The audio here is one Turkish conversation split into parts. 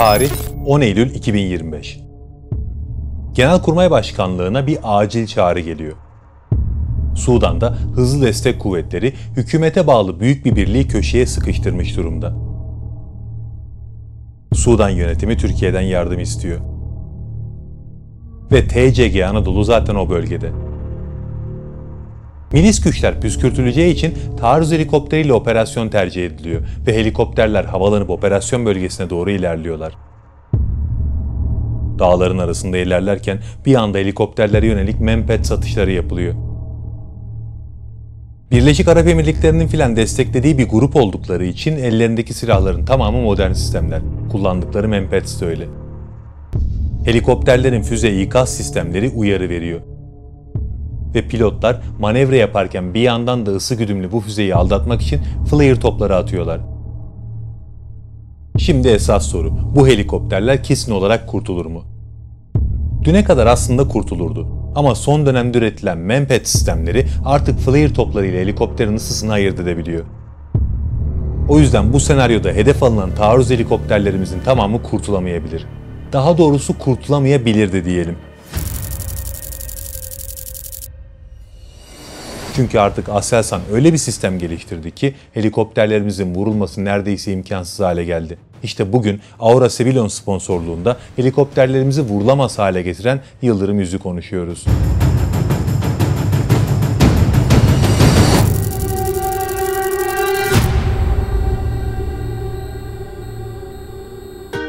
Tarih 10 Eylül 2025. Genelkurmay Başkanlığı'na bir acil çağrı geliyor. Sudan'da hızlı destek kuvvetleri hükümete bağlı büyük bir birliği köşeye sıkıştırmış durumda. Sudan yönetimi Türkiye'den yardım istiyor. Ve TCG Anadolu zaten o bölgede. Milis güçler püskürtüleceği için taarruz helikopteriyle operasyon tercih ediliyor ve helikopterler havalanıp operasyon bölgesine doğru ilerliyorlar. Dağların arasında ilerlerken bir anda helikopterlere yönelik mempet satışları yapılıyor. Birleşik Arap Emirlikleri'nin filan desteklediği bir grup oldukları için ellerindeki silahların tamamı modern sistemler. Kullandıkları mempets de öyle. Helikopterlerin füze ikaz sistemleri uyarı veriyor ve pilotlar manevra yaparken bir yandan da ısı güdümlü bu füzeyi aldatmak için flare topları atıyorlar. Şimdi esas soru, bu helikopterler kesin olarak kurtulur mu? Düne kadar aslında kurtulurdu. Ama son dönemde üretilen mempet sistemleri artık flare topları ile helikopterin ısısını ayırt edebiliyor. O yüzden bu senaryoda hedef alınan taarruz helikopterlerimizin tamamı kurtulamayabilir. Daha doğrusu kurtulamayabilirdi diyelim. Çünkü artık Aselsan öyle bir sistem geliştirdi ki helikopterlerimizin vurulması neredeyse imkansız hale geldi. İşte bugün Aura Sebilon sponsorluğunda helikopterlerimizi vurulamaz hale getiren Yıldırım Yüzü konuşuyoruz.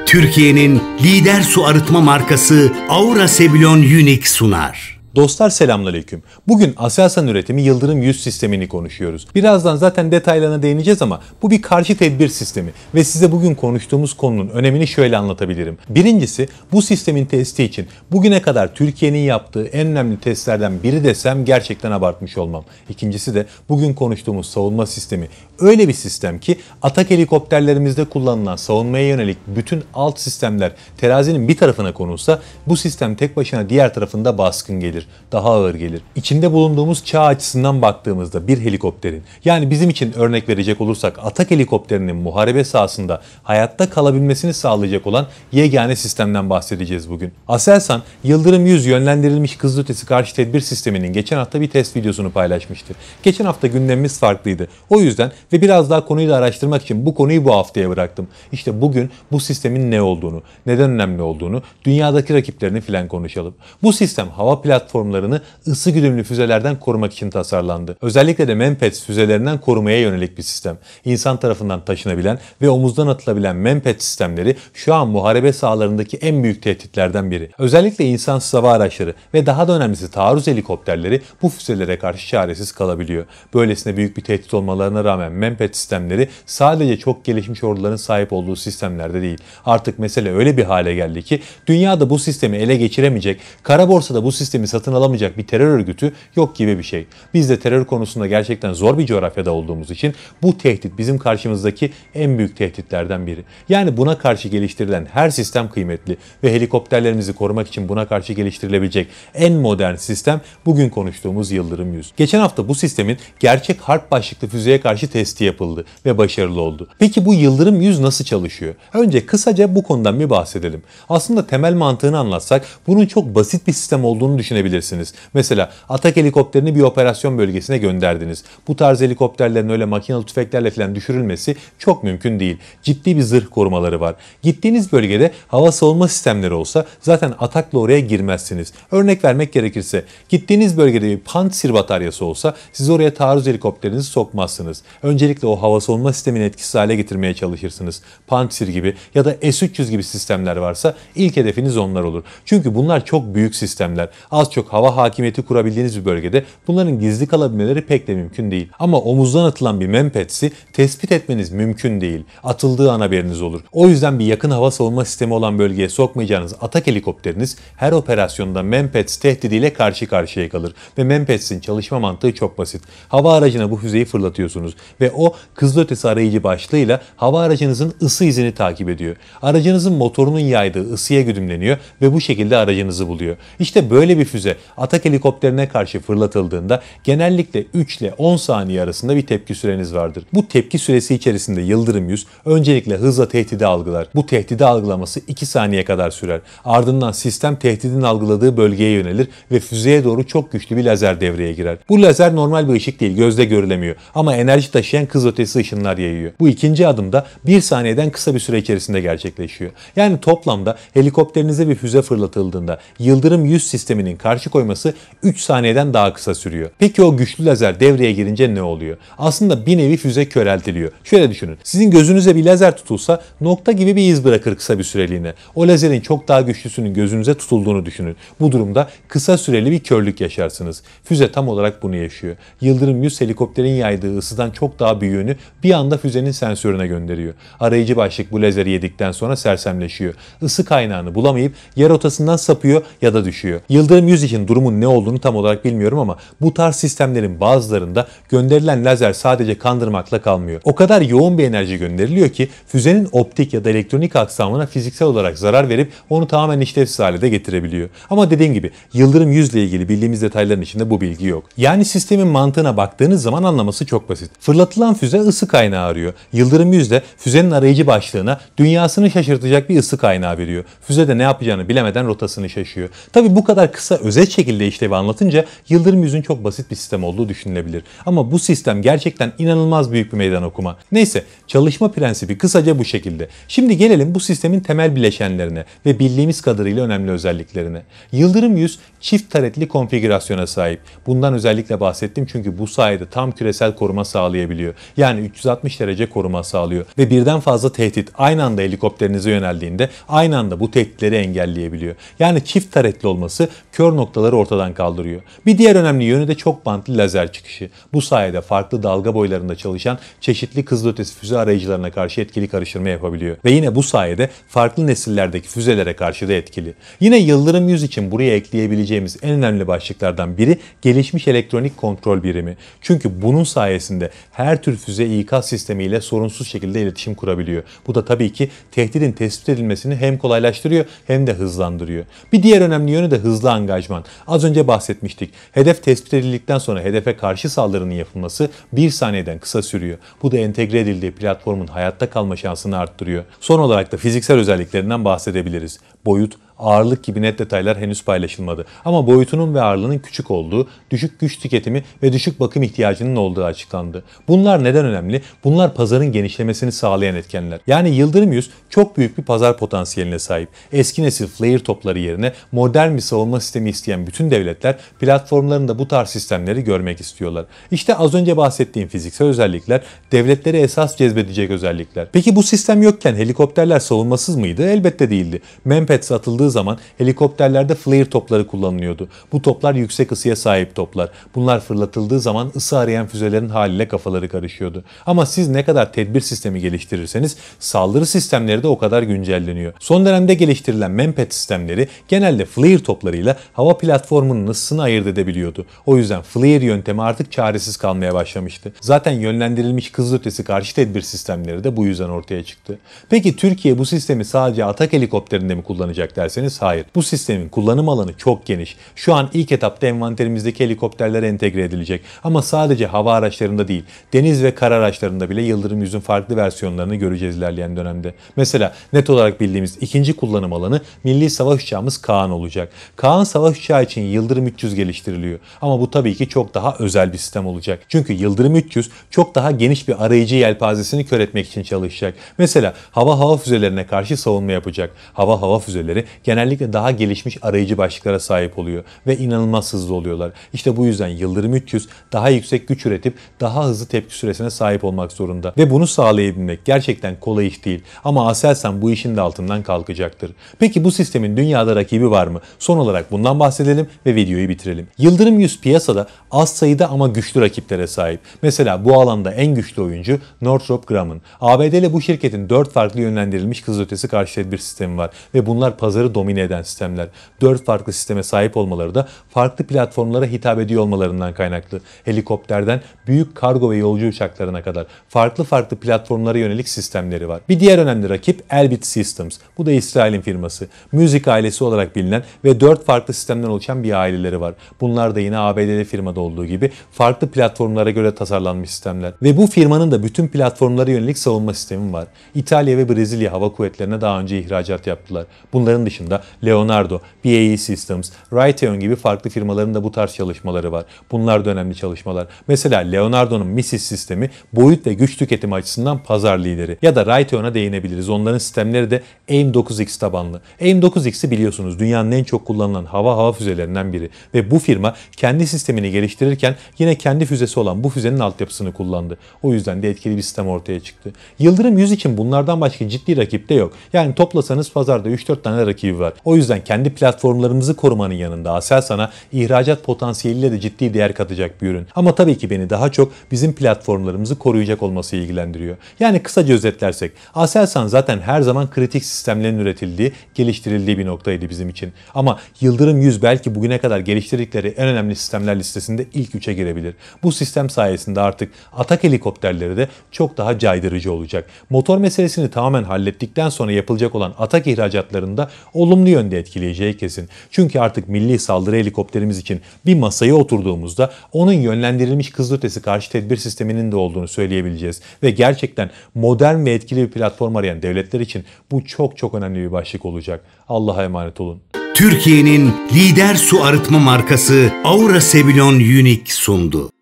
Türkiye'nin lider su arıtma markası Aura Sebilon Unique sunar. Dostlar selamünaleyküm. Bugün Aselsan üretimi Yıldırım 100 sistemini konuşuyoruz. Birazdan zaten detaylarına değineceğiz ama bu bir karşı tedbir sistemi ve size bugün konuştuğumuz konunun önemini şöyle anlatabilirim. Birincisi bu sistemin testi için bugüne kadar Türkiye'nin yaptığı en önemli testlerden biri desem gerçekten abartmış olmam. İkincisi de bugün konuştuğumuz savunma sistemi Öyle bir sistem ki atak helikopterlerimizde kullanılan savunmaya yönelik bütün alt sistemler terazinin bir tarafına konulsa bu sistem tek başına diğer tarafında baskın gelir, daha ağır gelir. İçinde bulunduğumuz çağ açısından baktığımızda bir helikopterin yani bizim için örnek verecek olursak atak helikopterinin muharebe sahasında hayatta kalabilmesini sağlayacak olan yegane sistemden bahsedeceğiz bugün. Aselsan Yıldırım 100 yönlendirilmiş kızılötesi karşı tedbir sisteminin geçen hafta bir test videosunu paylaşmıştı. Geçen hafta gündemimiz farklıydı. O yüzden ve biraz daha konuyu da araştırmak için bu konuyu bu haftaya bıraktım. İşte bugün bu sistemin ne olduğunu, neden önemli olduğunu, dünyadaki rakiplerini filan konuşalım. Bu sistem hava platformlarını ısı güdümlü füzelerden korumak için tasarlandı. Özellikle de Memphis füzelerinden korumaya yönelik bir sistem. İnsan tarafından taşınabilen ve omuzdan atılabilen Memphis sistemleri şu an muharebe sahalarındaki en büyük tehditlerden biri. Özellikle insansız hava araçları ve daha da önemlisi taarruz helikopterleri bu füzelere karşı çaresiz kalabiliyor. Böylesine büyük bir tehdit olmalarına rağmen Mempet sistemleri sadece çok gelişmiş orduların sahip olduğu sistemlerde değil. Artık mesele öyle bir hale geldi ki dünyada bu sistemi ele geçiremeyecek, kara borsada bu sistemi satın alamayacak bir terör örgütü yok gibi bir şey. Biz de terör konusunda gerçekten zor bir coğrafyada olduğumuz için bu tehdit bizim karşımızdaki en büyük tehditlerden biri. Yani buna karşı geliştirilen her sistem kıymetli ve helikopterlerimizi korumak için buna karşı geliştirilebilecek en modern sistem bugün konuştuğumuz Yıldırım 100. Geçen hafta bu sistemin gerçek harp başlıklı füzeye karşı test testi yapıldı ve başarılı oldu. Peki bu yıldırım yüz nasıl çalışıyor? Önce kısaca bu konudan bir bahsedelim. Aslında temel mantığını anlatsak bunun çok basit bir sistem olduğunu düşünebilirsiniz. Mesela atak helikopterini bir operasyon bölgesine gönderdiniz. Bu tarz helikopterlerin öyle makinalı tüfeklerle falan düşürülmesi çok mümkün değil. Ciddi bir zırh korumaları var. Gittiğiniz bölgede hava savunma sistemleri olsa zaten atakla oraya girmezsiniz. Örnek vermek gerekirse gittiğiniz bölgede bir Pantsir bataryası olsa siz oraya taarruz helikopterinizi sokmazsınız. Önce öncelikle o hava solunma sistemini etkisiz hale getirmeye çalışırsınız. Pantsir gibi ya da S-300 gibi sistemler varsa ilk hedefiniz onlar olur. Çünkü bunlar çok büyük sistemler. Az çok hava hakimiyeti kurabildiğiniz bir bölgede bunların gizli kalabilmeleri pek de mümkün değil. Ama omuzdan atılan bir mempetsi tespit etmeniz mümkün değil. Atıldığı an haberiniz olur. O yüzden bir yakın hava savunma sistemi olan bölgeye sokmayacağınız atak helikopteriniz her operasyonda Mempets tehdidiyle karşı karşıya kalır. Ve Mempets'in çalışma mantığı çok basit. Hava aracına bu füzeyi fırlatıyorsunuz ve ve o kızılötesi arayıcı başlığıyla hava aracınızın ısı izini takip ediyor. Aracınızın motorunun yaydığı ısıya güdümleniyor ve bu şekilde aracınızı buluyor. İşte böyle bir füze atak helikopterine karşı fırlatıldığında genellikle 3 ile 10 saniye arasında bir tepki süreniz vardır. Bu tepki süresi içerisinde Yıldırım yüz. öncelikle hızla tehdidi algılar. Bu tehdidi algılaması 2 saniye kadar sürer. Ardından sistem tehdidin algıladığı bölgeye yönelir ve füzeye doğru çok güçlü bir lazer devreye girer. Bu lazer normal bir ışık değil, gözle görülemiyor ama enerji taşı işleyen kız ötesi ışınlar yayıyor. Bu ikinci adım da bir saniyeden kısa bir süre içerisinde gerçekleşiyor. Yani toplamda helikopterinize bir füze fırlatıldığında yıldırım yüz sisteminin karşı koyması 3 saniyeden daha kısa sürüyor. Peki o güçlü lazer devreye girince ne oluyor? Aslında bir nevi füze köreltiliyor. Şöyle düşünün. Sizin gözünüze bir lazer tutulsa nokta gibi bir iz bırakır kısa bir süreliğine. O lazerin çok daha güçlüsünün gözünüze tutulduğunu düşünün. Bu durumda kısa süreli bir körlük yaşarsınız. Füze tam olarak bunu yaşıyor. Yıldırım yüz helikopterin yaydığı ısıdan çok daha daha büyüğünü bir anda füzenin sensörüne gönderiyor. Arayıcı başlık bu lazeri yedikten sonra sersemleşiyor. Isı kaynağını bulamayıp yer otasından sapıyor ya da düşüyor. Yıldırım yüz için durumun ne olduğunu tam olarak bilmiyorum ama bu tarz sistemlerin bazılarında gönderilen lazer sadece kandırmakla kalmıyor. O kadar yoğun bir enerji gönderiliyor ki füzenin optik ya da elektronik aksamına fiziksel olarak zarar verip onu tamamen işlevsiz hale de getirebiliyor. Ama dediğim gibi Yıldırım 100 ile ilgili bildiğimiz detayların içinde bu bilgi yok. Yani sistemin mantığına baktığınız zaman anlaması çok basit. Fırlat Fırlatılan füze ısı kaynağı arıyor. Yıldırım yüzde füzenin arayıcı başlığına dünyasını şaşırtacak bir ısı kaynağı veriyor. Füze de ne yapacağını bilemeden rotasını şaşıyor. Tabi bu kadar kısa özet şekilde işlevi anlatınca Yıldırım Yüz'ün çok basit bir sistem olduğu düşünülebilir. Ama bu sistem gerçekten inanılmaz büyük bir meydan okuma. Neyse çalışma prensibi kısaca bu şekilde. Şimdi gelelim bu sistemin temel bileşenlerine ve bildiğimiz kadarıyla önemli özelliklerine. Yıldırım Yüz çift taretli konfigürasyona sahip. Bundan özellikle bahsettim çünkü bu sayede tam küresel koruma sağlayabiliyor engelliyor. Yani 360 derece koruma sağlıyor. Ve birden fazla tehdit aynı anda helikopterinize yöneldiğinde aynı anda bu tehditleri engelleyebiliyor. Yani çift taretli olması kör noktaları ortadan kaldırıyor. Bir diğer önemli yönü de çok bantlı lazer çıkışı. Bu sayede farklı dalga boylarında çalışan çeşitli kızılötesi füze arayıcılarına karşı etkili karıştırma yapabiliyor. Ve yine bu sayede farklı nesillerdeki füzelere karşı da etkili. Yine Yıldırım 100 için buraya ekleyebileceğimiz en önemli başlıklardan biri gelişmiş elektronik kontrol birimi. Çünkü bunun sayesinde her her tür füze ikaz sistemiyle sorunsuz şekilde iletişim kurabiliyor. Bu da tabii ki tehdidin tespit edilmesini hem kolaylaştırıyor hem de hızlandırıyor. Bir diğer önemli yönü de hızlı angajman. Az önce bahsetmiştik. Hedef tespit edildikten sonra hedefe karşı saldırının yapılması bir saniyeden kısa sürüyor. Bu da entegre edildiği platformun hayatta kalma şansını arttırıyor. Son olarak da fiziksel özelliklerinden bahsedebiliriz. Boyut, ağırlık gibi net detaylar henüz paylaşılmadı. Ama boyutunun ve ağırlığının küçük olduğu, düşük güç tüketimi ve düşük bakım ihtiyacının olduğu açıklandı. Bunlar neden önemli? Bunlar pazarın genişlemesini sağlayan etkenler. Yani Yıldırım Yüz çok büyük bir pazar potansiyeline sahip. Eski nesil flare topları yerine modern bir savunma sistemi isteyen bütün devletler platformlarında bu tarz sistemleri görmek istiyorlar. İşte az önce bahsettiğim fiziksel özellikler devletleri esas cezbedecek özellikler. Peki bu sistem yokken helikopterler savunmasız mıydı? Elbette değildi. Mempets atıldığı yapıldığı zaman helikopterlerde flare topları kullanılıyordu. Bu toplar yüksek ısıya sahip toplar. Bunlar fırlatıldığı zaman ısı arayan füzelerin haliyle kafaları karışıyordu. Ama siz ne kadar tedbir sistemi geliştirirseniz saldırı sistemleri de o kadar güncelleniyor. Son dönemde geliştirilen Mempet sistemleri genelde flare toplarıyla hava platformunun ısısını ayırt edebiliyordu. O yüzden flare yöntemi artık çaresiz kalmaya başlamıştı. Zaten yönlendirilmiş kızılötesi karşı tedbir sistemleri de bu yüzden ortaya çıktı. Peki Türkiye bu sistemi sadece atak helikopterinde mi kullanacak derseniz derseniz hayır. Bu sistemin kullanım alanı çok geniş. Şu an ilk etapta envanterimizdeki helikopterlere entegre edilecek. Ama sadece hava araçlarında değil, deniz ve kar araçlarında bile Yıldırım Yüz'ün farklı versiyonlarını göreceğiz ilerleyen dönemde. Mesela net olarak bildiğimiz ikinci kullanım alanı milli savaş uçağımız Kaan olacak. Kaan savaş uçağı için Yıldırım 300 geliştiriliyor. Ama bu tabii ki çok daha özel bir sistem olacak. Çünkü Yıldırım 300 çok daha geniş bir arayıcı yelpazesini kör etmek için çalışacak. Mesela hava hava füzelerine karşı savunma yapacak. Hava hava füzeleri genellikle daha gelişmiş arayıcı başlıklara sahip oluyor ve inanılmaz hızlı oluyorlar. İşte bu yüzden Yıldırım 300 daha yüksek güç üretip daha hızlı tepki süresine sahip olmak zorunda ve bunu sağlayabilmek gerçekten kolay iş değil ama Aselsan bu işin de altından kalkacaktır. Peki bu sistemin dünyada rakibi var mı? Son olarak bundan bahsedelim ve videoyu bitirelim. Yıldırım 100 piyasada az sayıda ama güçlü rakiplere sahip. Mesela bu alanda en güçlü oyuncu Northrop Grumman. ABD ile bu şirketin 4 farklı yönlendirilmiş kızılötesi karşı tedbir sistemi var ve bunlar pazarı domine eden sistemler. Dört farklı sisteme sahip olmaları da farklı platformlara hitap ediyor olmalarından kaynaklı. Helikopterden büyük kargo ve yolcu uçaklarına kadar farklı farklı platformlara yönelik sistemleri var. Bir diğer önemli rakip Elbit Systems. Bu da İsrail'in firması. Müzik ailesi olarak bilinen ve dört farklı sistemden oluşan bir aileleri var. Bunlar da yine ABD'li firmada olduğu gibi farklı platformlara göre tasarlanmış sistemler. Ve bu firmanın da bütün platformlara yönelik savunma sistemi var. İtalya ve Brezilya hava kuvvetlerine daha önce ihracat yaptılar. Bunların dışında dışında Leonardo, BAE Systems, Raytheon gibi farklı firmaların da bu tarz çalışmaları var. Bunlar da önemli çalışmalar. Mesela Leonardo'nun MISIS sistemi boyut ve güç tüketimi açısından pazar lideri. Ya da Raytheon'a değinebiliriz. Onların sistemleri de AIM 9X tabanlı. AIM 9X'i biliyorsunuz dünyanın en çok kullanılan hava hava füzelerinden biri. Ve bu firma kendi sistemini geliştirirken yine kendi füzesi olan bu füzenin altyapısını kullandı. O yüzden de etkili bir sistem ortaya çıktı. Yıldırım 100 için bunlardan başka ciddi rakip de yok. Yani toplasanız pazarda 3-4 tane rakibi özelliği var. O yüzden kendi platformlarımızı korumanın yanında Aselsan'a ihracat potansiyeliyle de ciddi değer katacak bir ürün. Ama tabii ki beni daha çok bizim platformlarımızı koruyacak olması ilgilendiriyor. Yani kısaca özetlersek Aselsan zaten her zaman kritik sistemlerin üretildiği, geliştirildiği bir noktaydı bizim için. Ama Yıldırım 100 belki bugüne kadar geliştirdikleri en önemli sistemler listesinde ilk üçe girebilir. Bu sistem sayesinde artık atak helikopterleri de çok daha caydırıcı olacak. Motor meselesini tamamen hallettikten sonra yapılacak olan atak ihracatlarında o olumlu yönde etkileyeceği kesin. Çünkü artık milli saldırı helikopterimiz için bir masaya oturduğumuzda onun yönlendirilmiş kızılötesi karşı tedbir sisteminin de olduğunu söyleyebileceğiz. Ve gerçekten modern ve etkili bir platform arayan devletler için bu çok çok önemli bir başlık olacak. Allah'a emanet olun. Türkiye'nin lider su arıtma markası Aura Sebilon Unique sundu.